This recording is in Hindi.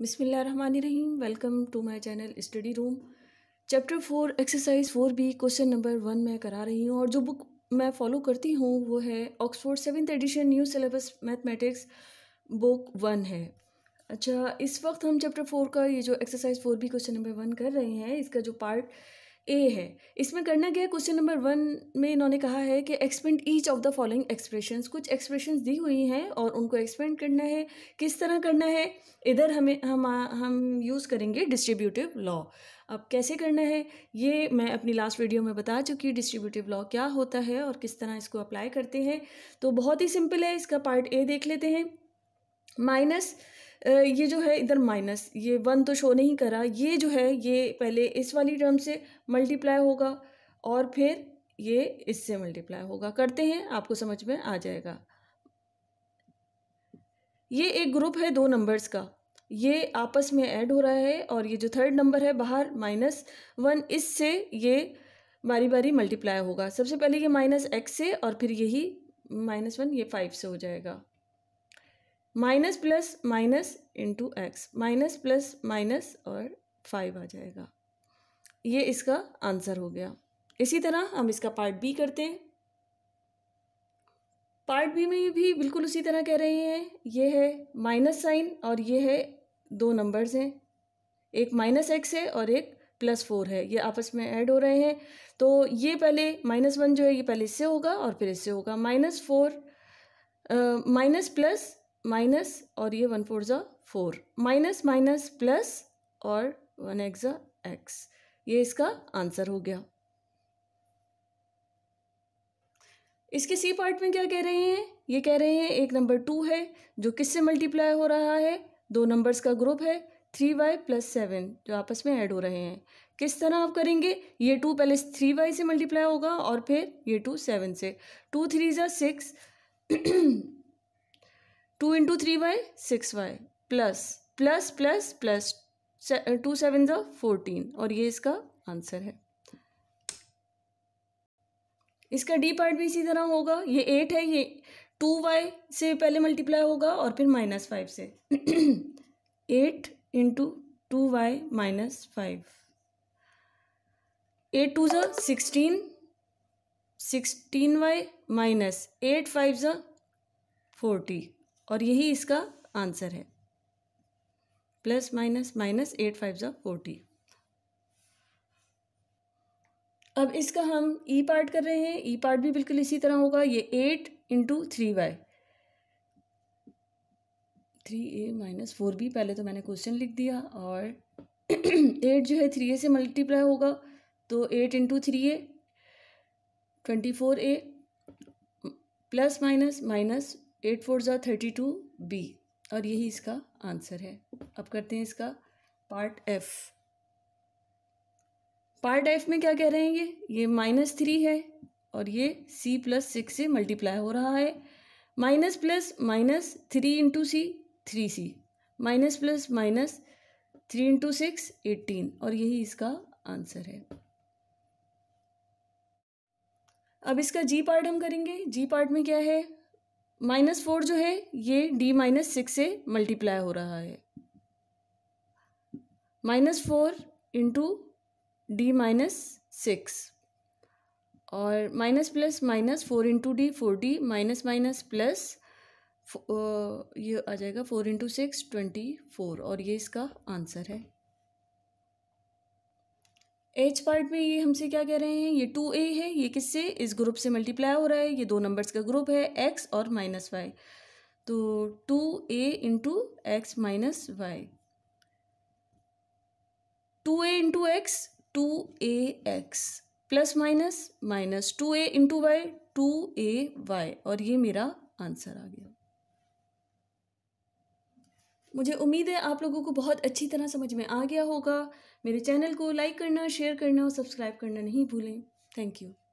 Rahim welcome to my channel study room chapter four exercise four B question number one मैं करा रही हूँ और जो बुक मैं फॉलो करती हूँ वो है Oxford seventh edition new syllabus mathematics book one है अच्छा इस वक्त हम चैप्टर फोर का ये जो exercise four B question number one कर रहे हैं इसका जो पार्ट ए है इसमें करना क्या है क्वेश्चन नंबर वन में इन्होंने कहा है कि expand each of the following expression कुछ एक्सप्रेशन दी हुई हैं और उनको एक्सपेंड करना है किस तरह करना है इधर हमें हम हम यूज़ करेंगे डिस्ट्रीब्यूटिव लॉ अब कैसे करना है ये मैं अपनी लास्ट वीडियो में बता चुकी हूँ डिस्ट्रीब्यूटिव लॉ क्या होता है और किस तरह इसको अप्लाई करते हैं तो बहुत ही सिंपल है इसका पार्ट ए देख लेते हैं माइनस ये जो है इधर माइनस ये वन तो शो नहीं करा ये जो है ये पहले इस वाली टर्म से मल्टीप्लाई होगा और फिर ये इससे मल्टीप्लाई होगा करते हैं आपको समझ में आ जाएगा ये एक ग्रुप है दो नंबर्स का ये आपस में ऐड हो रहा है और ये जो थर्ड नंबर है बाहर माइनस वन इससे ये बारी बारी मल्टीप्लाई होगा सबसे पहले ये माइनस एक्स से और फिर यही माइनस वन ये फाइव से हो जाएगा minus plus minus into X minus plus minus और फाइव आ जाएगा ये इसका आंसर हो गया इसी तरह हम इसका पार्ट बी करते हैं पार्ट बी में भी बिल्कुल उसी तरह कह रहे हैं ये है माइनस साइन और ये है दो नंबर्स हैं एक माइनस एक्स है और एक प्लस फोर है ये आपस में ऐड हो रहे हैं तो ये पहले माइनस वन जो है ये पहले इससे होगा और फिर इससे होगा minus four minus plus minus और ये वन फोर ज़ा फोर माइनस माइनस प्लस और वन एक्स ज़ा एक्स ये इसका आंसर हो गया इसके सी पार्ट में क्या कह रहे हैं ये कह रहे हैं एक नंबर टू है जो किससे मल्टीप्लाई हो रहा है दो नंबर्स का ग्रुप है थ्री वाई प्लस सेवन जो आपस में ऐड हो रहे हैं किस तरह आप करेंगे ये टू पहले थ्री वाई से मल्टीप्लाई होगा और फिर ये टू सेवन से टू थ्री ज़ा six two into three Y six Y plus plus plus plus two seven जो फोर्टीन और ये इसका आंसर है इसका डी पार्ट भी इसी तरह होगा ये एट है ये टू वाई से पहले मल्टीप्लाई होगा और फिर माइनस फाइव से eight into two Y minus five eight two ज़ा sixteen sixteen Y minus eight five ज़ा फोर्टी और यही इसका आंसर है plus minus minus eight five जो फोर्टी अब इसका हम ई e पार्ट कर रहे हैं ई e पार्ट भी बिल्कुल इसी तरह होगा ये eight into three Y three A minus four B पहले तो मैंने क्वेश्चन लिख दिया और एट जो है थ्री ए से मल्टीप्लाई होगा तो eight into three A twenty four A plus minus minus eight four ज़ा थर्टी टू बी और यही इसका आंसर है अब करते हैं इसका पार्ट एफ पार्ट एफ में क्या कह रहे हैं ये ये माइनस थ्री है और ये सी प्लस सिक्स से मल्टीप्लाई हो रहा है minus plus minus three into C three C minus plus minus three into six eighteen और यही इसका आंसर है अब इसका जी पार्ट हम करेंगे जी पार्ट में क्या है माइनस फोर जो है ये डी माइनस सिक्स से मल्टीप्लाई हो रहा है minus four into D minus six और minus plus minus four into D four D minus minus plus ये आ जाएगा four into six twenty four और ये इसका आंसर है एच पार्ट में ये हमसे क्या कह रहे हैं ये टू ए है ये किससे इस ग्रुप से मल्टीप्लाई हो रहा है ये दो नंबर्स का ग्रुप है एक्स और माइनस वाई तो two A into X minus Y two A into X two A X plus minus minus two A into Y two A Y और ये मेरा आंसर आ गया मुझे उम्मीद है आप लोगों को बहुत अच्छी तरह समझ में आ गया होगा मेरे चैनल को लाइक करना शेयर करना और सब्सक्राइब करना नहीं भूलें थैंक यू